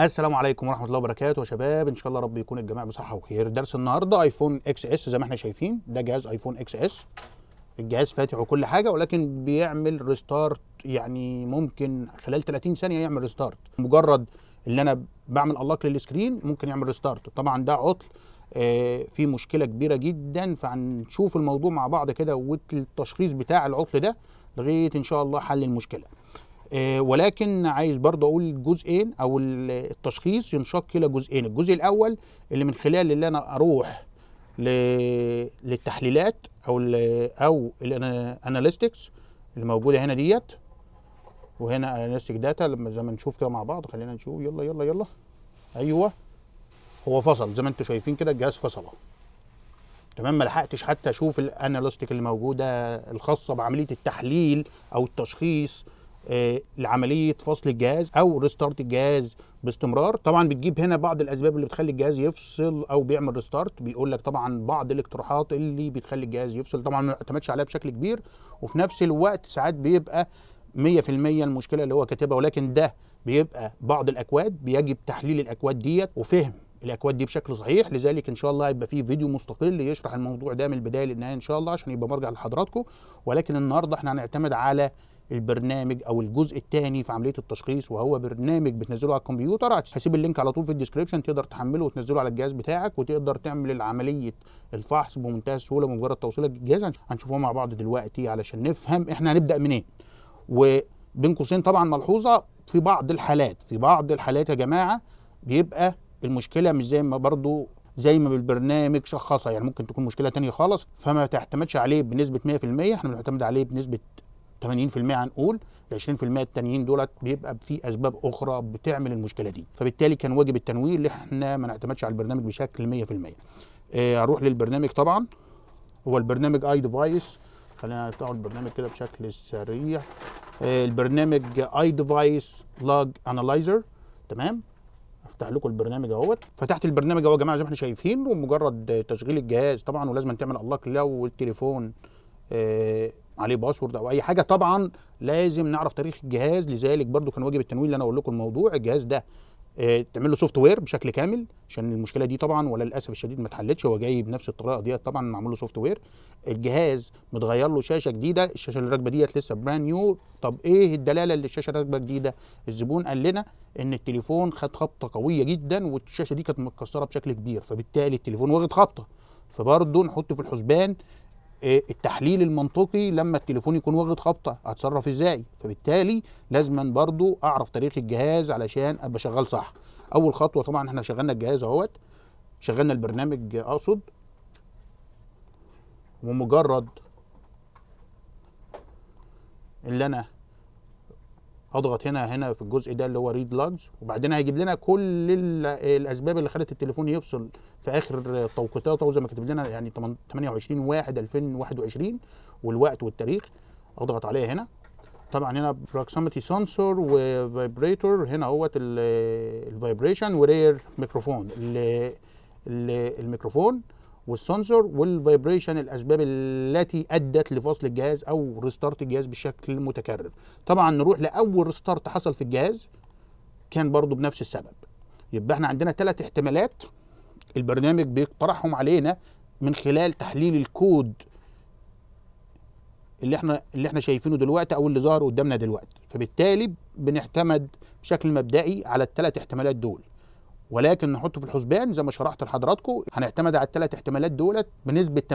السلام عليكم ورحمه الله وبركاته يا شباب ان شاء الله رب يكون الجميع بصحه وخير درس النهارده ايفون اكس اس زي ما احنا شايفين ده جهاز ايفون اكس اس الجهاز فاتح وكل حاجه ولكن بيعمل ريستارت يعني ممكن خلال 30 ثانيه يعمل ريستارت مجرد اللي انا بعمل الله للسكرين ممكن يعمل ريستارت طبعا ده عطل آه في مشكله كبيره جدا فهنشوف الموضوع مع بعض كده والتشخيص بتاع العطل ده لغايه ان شاء الله حل المشكله آه، ولكن عايز برضه اقول جزئين او التشخيص ينشق الى جزئين الجزء الاول اللي من خلال اللي انا اروح للتحليلات او الـ او الاناليستكس اللي موجوده هنا ديت وهنا اناليستك داتا لما زي ما نشوف كده مع بعض خلينا نشوف يلا يلا يلا ايوه هو فصل زي ما انتم شايفين كده الجهاز فصل تمام ما لحقتش حتى اشوف الاناليستك اللي موجوده الخاصه بعمليه التحليل او التشخيص آه، لعمليه فصل الجهاز او ريستارت الجهاز باستمرار طبعا بتجيب هنا بعض الاسباب اللي بتخلي الجهاز يفصل او بيعمل ريستارت بيقول لك طبعا بعض الاقتراحات اللي بتخلي الجهاز يفصل طبعا ما اعتمدش عليها بشكل كبير وفي نفس الوقت ساعات بيبقى 100% المشكله اللي هو كاتبها ولكن ده بيبقى بعض الاكواد بيجب تحليل الاكواد ديت وفهم الاكواد دي بشكل صحيح لذلك ان شاء الله هيبقى في فيديو مستقل يشرح الموضوع ده من البدايه للنهايه ان شاء الله عشان يبقى مرجع لحضراتكم ولكن النهارده احنا هنعتمد على البرنامج او الجزء الثاني في عمليه التشخيص وهو برنامج بتنزله على الكمبيوتر هسيب اللينك على طول في الديسكربشن تقدر تحمله وتنزله على الجهاز بتاعك وتقدر تعمل عمليه الفحص بمنتهى السهوله بمجرد توصيلك الجهاز هنشوفه مع بعض دلوقتي علشان نفهم احنا هنبدا منين وبين قوسين طبعا ملحوظه في بعض الحالات في بعض الحالات يا جماعه بيبقى المشكله مش زي ما برضو زي ما بالبرنامج شخصها يعني ممكن تكون مشكله تانية خالص فما تعتمدش عليه بنسبه 100% احنا بنعتمد عليه بنسبه 80% هنقول ال 20% التانيين دولت بيبقى في اسباب اخرى بتعمل المشكله دي فبالتالي كان واجب التنويه اللي احنا ما نعتمدش على البرنامج بشكل 100% آه اروح للبرنامج طبعا هو البرنامج اي ديفايس خلينا نفتحوا البرنامج كده بشكل سريع آه البرنامج اي ديفايس لوج انالايزر تمام افتح لكم البرنامج اهوت فتحت البرنامج اهو يا جماعه زي ما احنا شايفين ومجرد تشغيل الجهاز طبعا ولازم تعمل الله لو التليفون آه عليه باسورد او اي حاجه طبعا لازم نعرف تاريخ الجهاز لذلك برضو كان واجب التنويه اللي انا اقول لكم الموضوع الجهاز ده آه، تعمل له سوفت وير بشكل كامل عشان المشكله دي طبعا ولا للاسف الشديد ما اتحلتش هو جاي بنفس الطريقه ديت طبعا معمول له سوفت وير الجهاز متغير له شاشه جديده الشاشه اللي راكبه ديت لسه براند نيو طب ايه الدلاله اللي الشاشه راكبه جديده الزبون قال لنا ان التليفون خد خبطه قويه جدا والشاشه دي كانت متكسره بشكل كبير فبالتالي التليفون واخد خبطه فبرضه نحط في الحسبان إيه، التحليل المنطقي لما التليفون يكون واخد خبطه هتصرف ازاي فبالتالي لازما برضو اعرف تاريخ الجهاز علشان ابقى شغال صح اول خطوه طبعا احنا شغلنا الجهاز اهوت شغلنا البرنامج اقصد ومجرد اللي انا اضغط هنا هنا في الجزء ده اللي هو ريد لاجز وبعدين هيجيب لنا كل الاسباب اللي خلت التليفون يفصل في اخر توقيتاته زي ما كاتب لنا يعني 28 1 2021 والوقت والتاريخ اضغط عليه هنا طبعا هنا بروكسيمتي سنسور وفايبريتور هنا اهوت الفايبريشن ورير ميكروفون الميكروفون والسنسور والفايبريشن الاسباب التي ادت لفصل الجهاز او ريستارت الجهاز بشكل متكرر طبعا نروح لاول ريستارت حصل في الجهاز كان برضو بنفس السبب يبقى احنا عندنا ثلاث احتمالات البرنامج بيقترحهم علينا من خلال تحليل الكود اللي احنا اللي احنا شايفينه دلوقتي او اللي ظهر قدامنا دلوقتي فبالتالي بنعتمد بشكل مبدئي على الثلاث احتمالات دول ولكن نحطه في الحسبان زي ما شرحت لحضراتكم هنعتمد على الثلاث احتمالات دولت بنسبه 80%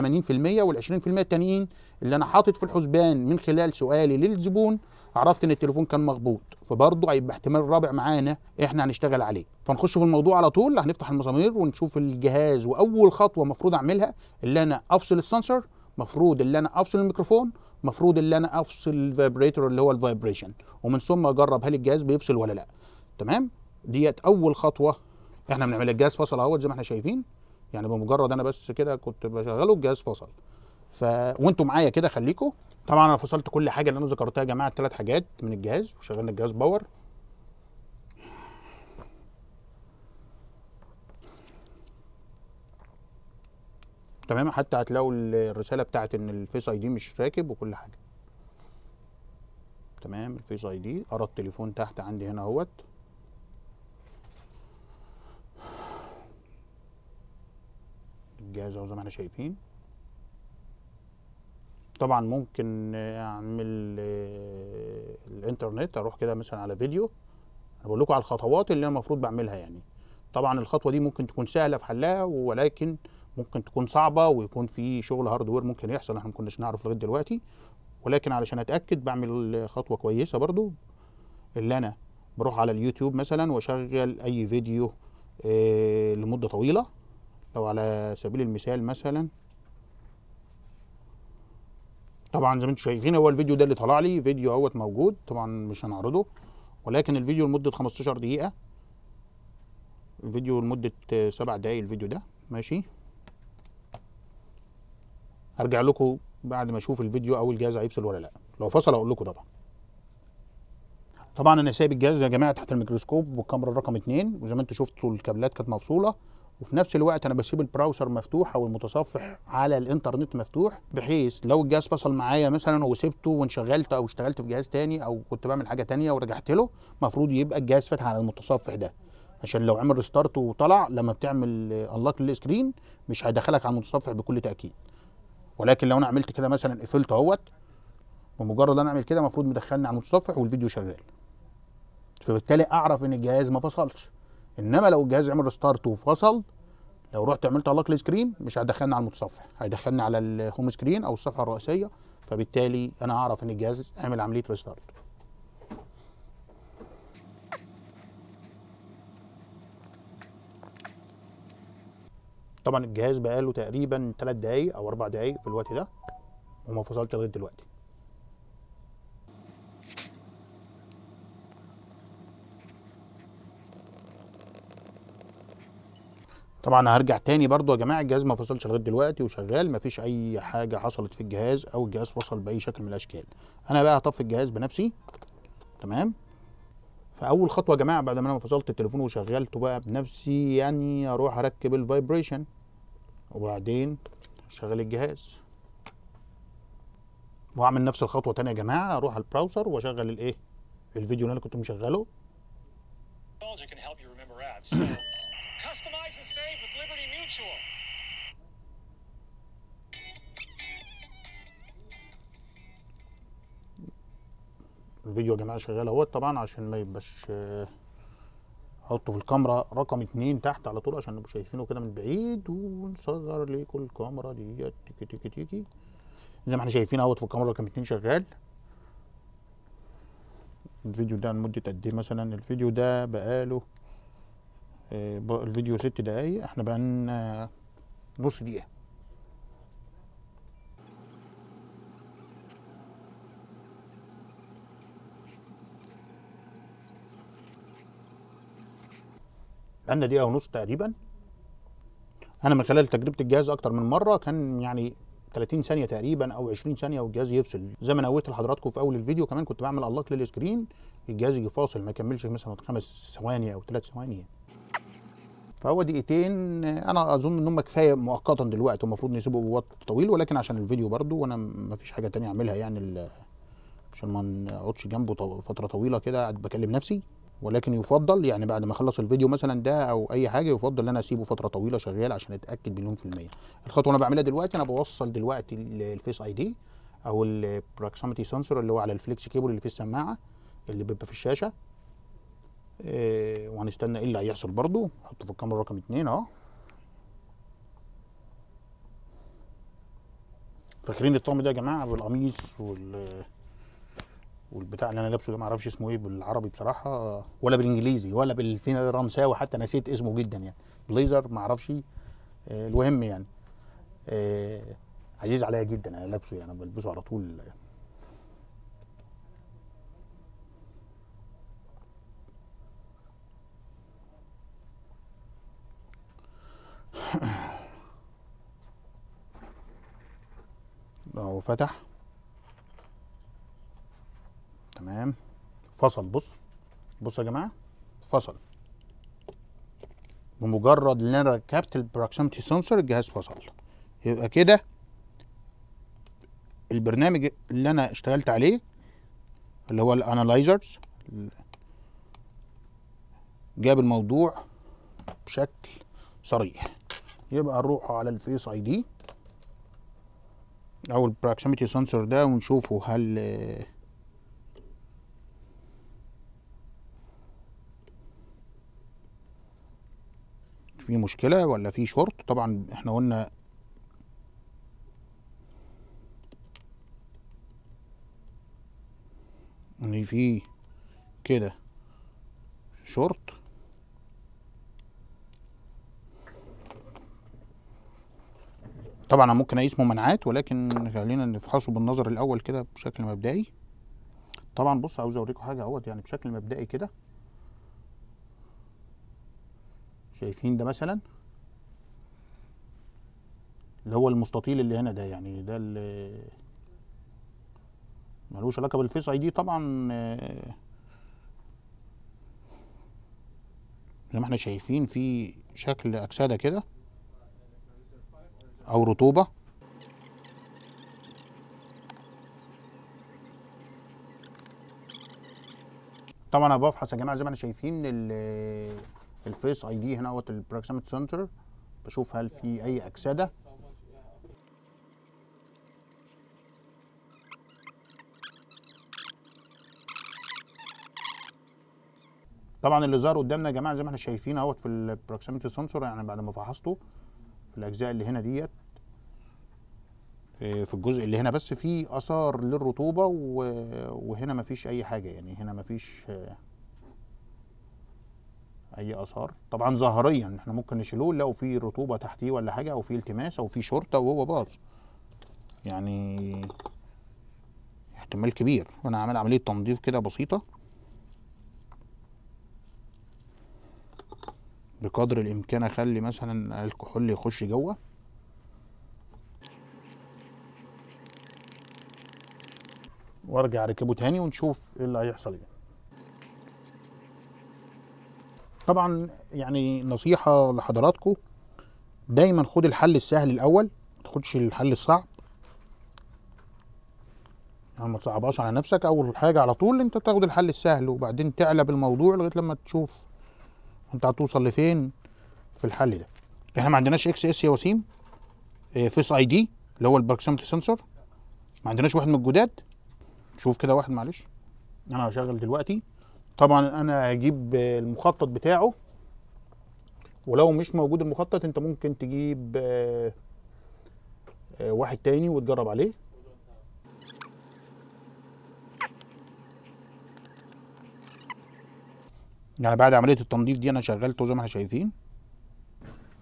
وال 20% التانيين اللي انا حاطط في الحسبان من خلال سؤالي للزبون عرفت ان التليفون كان مخبوط فبرضه هيبقى احتمال رابع معانا احنا هنشتغل عليه فنخش في الموضوع على طول هنفتح المسامير ونشوف الجهاز واول خطوه المفروض اعملها اللي انا افصل السنسور مفروض اللي انا افصل الميكروفون مفروض اللي انا افصل الفايبريتور اللي هو الفايبريشن ومن ثم اجرب هل الجهاز بيفصل ولا لا تمام ديت اول خطوه احنا بنعمل الجهاز فصل اهوت زي ما احنا شايفين يعني بمجرد انا بس كده كنت بشغله الجهاز فصل ف وانتوا معايا كده خليكم طبعا انا فصلت كل حاجه اللي انا ذكرتها يا جماعه الثلاث حاجات من الجهاز وشغلنا الجهاز باور تمام حتى هتلاقوا الرساله بتاعت ان الفيس اي دي مش راكب وكل حاجه تمام الفيس اي دي قرا التليفون تحت عندي هنا اهوت جاهزه زي ما احنا شايفين طبعا ممكن اعمل آه، الانترنت اروح كده مثلا على فيديو انا بقول لكم على الخطوات اللي انا المفروض بعملها يعني طبعا الخطوه دي ممكن تكون سهله في حلها ولكن ممكن تكون صعبه ويكون في شغل هاردوير ممكن يحصل احنا ما كناش نعرف لغايه دلوقتي ولكن علشان اتاكد بعمل خطوه كويسه برضو اللي انا بروح على اليوتيوب مثلا واشغل اي فيديو آه، لمده طويله لو على سبيل المثال مثلا طبعا زي ما انتم شايفين هو الفيديو ده اللي طلع لي فيديو اهوت موجود طبعا مش هنعرضه ولكن الفيديو لمده 15 دقيقه الفيديو لمده 7 دقايق الفيديو ده ماشي هرجع لكم بعد ما اشوف الفيديو او الجهاز هيفصل ولا لا لو فصل اقول لكم طبعا طبعا انا سايب الجهاز يا جماعه تحت الميكروسكوب والكاميرا رقم 2 وزي ما انتم شفتوا الكابلات كانت مفصوله وفي نفس الوقت انا بسيب البراوسر مفتوح او المتصفح على الانترنت مفتوح بحيث لو الجهاز فصل معايا مثلا وسبته وانشغلت او اشتغلت في جهاز تاني او كنت بعمل حاجه تانيه ورجعت له المفروض يبقى الجهاز فاتح على المتصفح ده عشان لو عمل ريستارت وطلع لما بتعمل انلوك للسكرين مش هيدخلك على المتصفح بكل تاكيد ولكن لو انا عملت كده مثلا قفلت اهوت بمجرد انا اعمل كده المفروض مدخلني على المتصفح والفيديو شغال فبالتالي اعرف ان الجهاز ما فصلش انما لو الجهاز عمل ريستارت وفصل لو رحت عملت لوك سكرين مش هيدخلني على المتصفح هيدخلني على الهوم سكرين او الصفحه الرئيسيه فبالتالي انا هعرف ان الجهاز عمل عمليه ريستارت طبعا الجهاز بقاله تقريبا 3 دقايق او 4 دقايق في الوقت ده وما فصلت لغايه دلوقتي طبعا هرجع تاني برضو يا جماعه الجهاز ما فصلش لغايه دلوقتي وشغال ما فيش اي حاجه حصلت في الجهاز او الجهاز فصل باي شكل من الاشكال انا بقى هطفي الجهاز بنفسي تمام فاول خطوه يا جماعه بعد ما انا فصلت التليفون وشغلته بقى بنفسي يعني اروح اركب الفايبريشن وبعدين اشغل الجهاز واعمل نفس الخطوه تاني يا جماعه اروح البراوزر واشغل الايه الفيديو اللي انا كنت مشغله الفيديو يا جماعه شغال اهوت طبعا عشان ما يبقاش احطه في الكاميرا رقم اتنين تحت على طول عشان نبقوا شايفينه كده من بعيد ونصغر ليكوا الكاميرا ديت تيكي تيكي تيكي زي ما احنا شايفين اهوت في الكاميرا رقم اتنين شغال الفيديو ده لمده قد ايه مثلا الفيديو ده بقاله آه، الفيديو ست دقايق احنا بقى لنا نص دقيقه لنا دقيقه ونص تقريبا انا من خلال تجربه الجهاز اكتر من مره كان يعني 30 ثانيه تقريبا او 20 ثانيه والجهاز يفصل زي ما انا لحضراتكم في اول الفيديو كمان كنت بعمل انلوك للسكرين الجهاز يجي فاصل ما يكملش مثلا خمس ثواني او ثلاث ثواني يعني. فهو دقيقتين انا اظن ان هم كفايه مؤقتا دلوقتي المفروض نسيبه وقت طويل ولكن عشان الفيديو برضو وانا ما فيش حاجه تانية اعملها يعني عشان ما نقعدش جنبه طو... فتره طويله كده قاعد بكلم نفسي ولكن يفضل يعني بعد ما اخلص الفيديو مثلا ده او اي حاجه يفضل ان انا اسيبه فتره طويله شغال عشان اتاكد مليون في الميه الخطوه انا بعملها دلوقتي انا بوصل دلوقتي الفيس اي دي او البروكسيمتي سنسور اللي هو على الفليكس كيبل اللي في السماعه اللي بيبقى في الشاشه إيه وهنستنى ايه اللي هيحصل برضو نحطه في الكاميرا رقم اتنين اهو فاكرين الطقم ده يا جماعه بالقميص وال والبتاع اللي انا لابسه ده ما اعرفش اسمه ايه بالعربي بصراحه ولا بالانجليزي ولا بالفين رمساوي حتى نسيت اسمه جدا يعني بليزر ما اعرفش آه، المهم يعني آه، عزيز عليا جدا انا لابسه يعني بلبسه على طول اهو فتح تمام فصل بص بص يا جماعه فصل بمجرد ان انا ركبت البروكسيمتي سنسور الجهاز فصل يبقى كده البرنامج اللي انا اشتغلت عليه اللي هو الانالايزرز جاب الموضوع بشكل صريح يبقى نروح على الفيس اي دي او البراكسيميتي سنسور ده ونشوفه هل في مشكله ولا في شورت طبعا احنا قلنا ان في كده شورت طبعا انا ممكن اقيس ممانعات ولكن خلينا نفحصه بالنظر الاول كده بشكل مبدئي طبعا بص عاوز اوريكم حاجه اهوت يعني بشكل مبدئي كده شايفين ده مثلا اللي هو المستطيل اللي هنا ده يعني ده اللي ملوش علاقه بالفيس اي دي طبعا زي ما احنا شايفين في شكل اكسده كده أو رطوبة طبعا انا بفحص يا جماعه زي ما انا شايفين الفيس اي دي هنا اهوت البروكسيميت سنتر بشوف هل في اي اكسده طبعا اللي ظهر قدامنا يا جماعه زي ما احنا شايفين اهوت في البروكسيميتي سنسور يعني بعد ما فحصته في الاجزاء اللي هنا ديت آه، في الجزء اللي هنا بس فيه اثار للرطوبه وهنا مفيش اي حاجه يعني هنا مفيش آه، اي اثار طبعا ظاهريا احنا ممكن نشيلوه لو في رطوبه تحتيه ولا حاجه او في التماس او في شرطه وهو باظ يعني احتمال كبير وانا عامل عمليه تنظيف كده بسيطه بقدر الامكان اخلي مثلا الكحول يخش جوه وارجع اركبه تاني ونشوف ايه اللي هيحصل يعني طبعا يعني نصيحه لحضراتكم دايما خد الحل السهل الاول ما تاخدش الحل الصعب يعني ما تصعبهاش على نفسك اول حاجه على طول انت تاخد الحل السهل وبعدين تعلى بالموضوع لغايه لما تشوف انت هتوصل لفين في الحل ده احنا ما عندناش اكس اس يا وسيم فيس اي دي اللي هو البروكسيمتي سنسور ما عندناش واحد من الجداد شوف كده واحد معلش انا هشغل دلوقتي طبعا انا هجيب المخطط بتاعه ولو مش موجود المخطط انت ممكن تجيب آه، آه، واحد تاني وتجرب عليه يعني بعد عمليه التنظيف دي انا شغلته زي ما احنا شايفين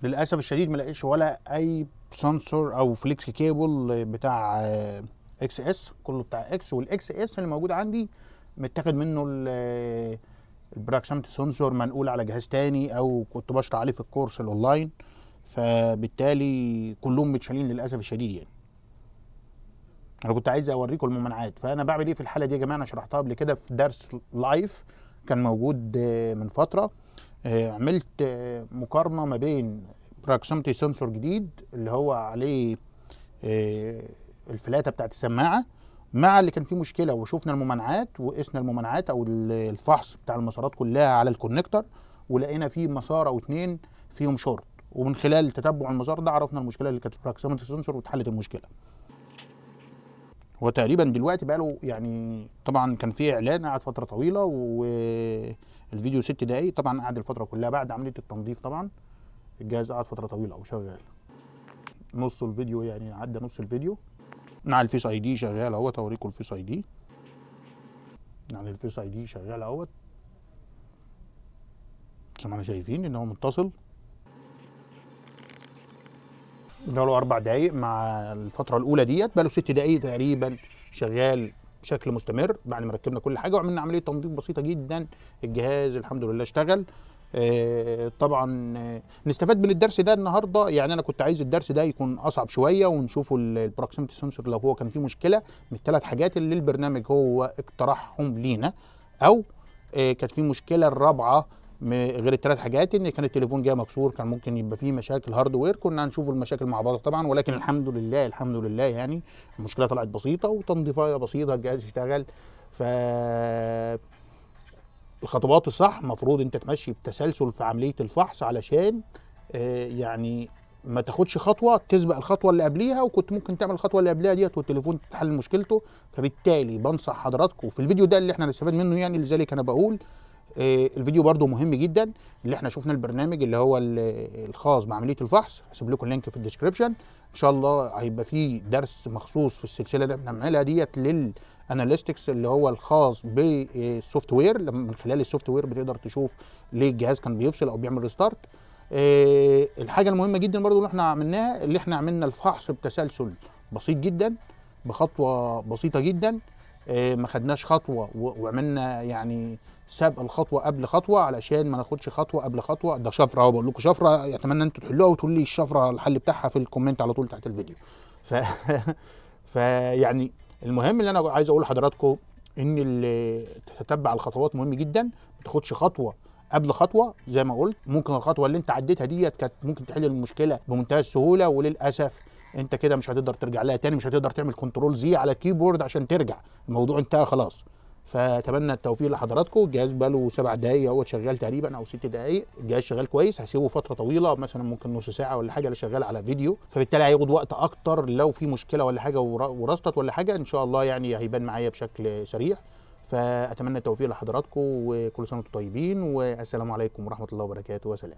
للاسف الشديد ما لقيتش ولا اي سنسور او فليكس كيبل بتاع آه، اكس اس كله بتاع اكس والاكس اس اللي موجود عندي متاخد منه البراكسامت سنسور منقول على جهاز تاني او كنت بشرح عليه في الكورس الاونلاين فبالتالي كلهم متشالين للاسف الشديد يعني انا كنت عايز اوريكم الممانعات فانا بعمل ايه في الحاله دي يا جماعه انا شرحتها قبل كده في درس لايف كان موجود آه، من فتره آه، عملت آه، مقارنه ما بين براكسمتي سنسور جديد اللي هو عليه الفلاته بتاعت السماعه مع اللي كان فيه مشكله وشفنا الممانعات وقسنا الممانعات او الفحص بتاع المسارات كلها على الكونكتر ولقينا فيه مسار او اتنين فيهم شورت ومن خلال تتبع المسار ده عرفنا المشكله اللي كانت في بروكسيمتي سنسور واتحلت المشكله وتقريبا دلوقتي دلوقتي بقاله يعني طبعا كان في اعلان قعد فتره طويله والفيديو ست دقايق طبعا قعد الفتره كلها بعد عمليه التنظيف طبعا الجهاز قعد فتره طويله وشغال نص الفيديو يعني عدى نص الفيديو مع الفيس اي دي شغال اهوت اوريكم الفيس اي دي يعني الفيس اي دي شغال اهوت زي ما احنا شايفين ان هو متصل بقاله اربع دقايق مع الفتره الاولى ديت بقاله ست دقايق تقريبا شغال بشكل مستمر بعد ما ركبنا كل حاجه وعملنا عمليه تنظيف بسيطه جدا الجهاز الحمد لله اشتغل آه، طبعا آه، نستفاد من الدرس ده النهارده يعني انا كنت عايز الدرس ده يكون اصعب شويه ونشوف البروكسيمتي سنسور لو هو كان فيه مشكله من الثلاث حاجات اللي البرنامج هو اقترحهم لينا او آه، كانت فيه مشكله الرابعه غير الثلاث حاجات ان كان التليفون جاي مكسور كان ممكن يبقى فيه مشاكل هاردوير كنا هنشوف المشاكل مع بعض طبعا ولكن الحمد لله الحمد لله يعني المشكله طلعت بسيطه وتنظيفها بسيطه الجهاز اشتغل ف الخطوات الصح المفروض انت تمشي بتسلسل في عمليه الفحص علشان آه، يعني ما تاخدش خطوه تسبق الخطوه اللي قبليها وكنت ممكن تعمل الخطوه اللي قبليها ديت والتليفون تحل مشكلته فبالتالي بنصح حضراتكم في الفيديو ده اللي احنا هنستفاد منه يعني لذلك انا بقول آه، الفيديو برضو مهم جدا اللي احنا شفنا البرنامج اللي هو الخاص بعمليه الفحص هسيب لكم اللينك في الديسكربشن ان شاء الله هيبقى فيه درس مخصوص في السلسله اللي احنا بنعملها ديت للاناليستكس اللي هو الخاص بالسوفت وير لما من خلال السوفت وير بتقدر تشوف ليه الجهاز كان بيفصل او بيعمل ريستارت اه الحاجه المهمه جدا برضو اللي احنا عملناها اللي احنا عملنا الفحص بتسلسل بسيط جدا بخطوه بسيطه جدا آه، ما خدناش خطوه وعملنا يعني سابقه الخطوه قبل خطوه علشان ما ناخدش خطوه قبل خطوه ده شفره اهو بقول لكم شفره اتمنى انتوا تحلوها وتقولوا لي الشفره الحل بتاعها في الكومنت على طول تحت الفيديو ف فيعني المهم اللي انا عايز اقول لحضراتكم ان اللي تتبع الخطوات مهم جدا ما تاخدش خطوه قبل خطوه زي ما قلت ممكن الخطوه اللي انت عديتها ديت كانت ممكن تحل المشكله بمنتهى السهوله وللاسف انت كده مش هتقدر ترجع لها تاني مش هتقدر تعمل كنترول زي على الكيبورد عشان ترجع الموضوع انتهى خلاص فاتمنى التوفيق لحضراتكم الجهاز بقاله سبع دقايق اهو شغال تقريبا او ست دقايق الجهاز شغال كويس هسيبه فتره طويله مثلا ممكن نص ساعه ولا حاجه اللي شغال على فيديو فبالتالي هياخد وقت اكتر لو في مشكله ولا حاجه ورصت ولا حاجه ان شاء الله يعني هيبان معايا بشكل سريع فاتمنى التوفيق لحضراتكم وكل سنه وانتم طيبين والسلام عليكم ورحمه الله وبركاته وسلام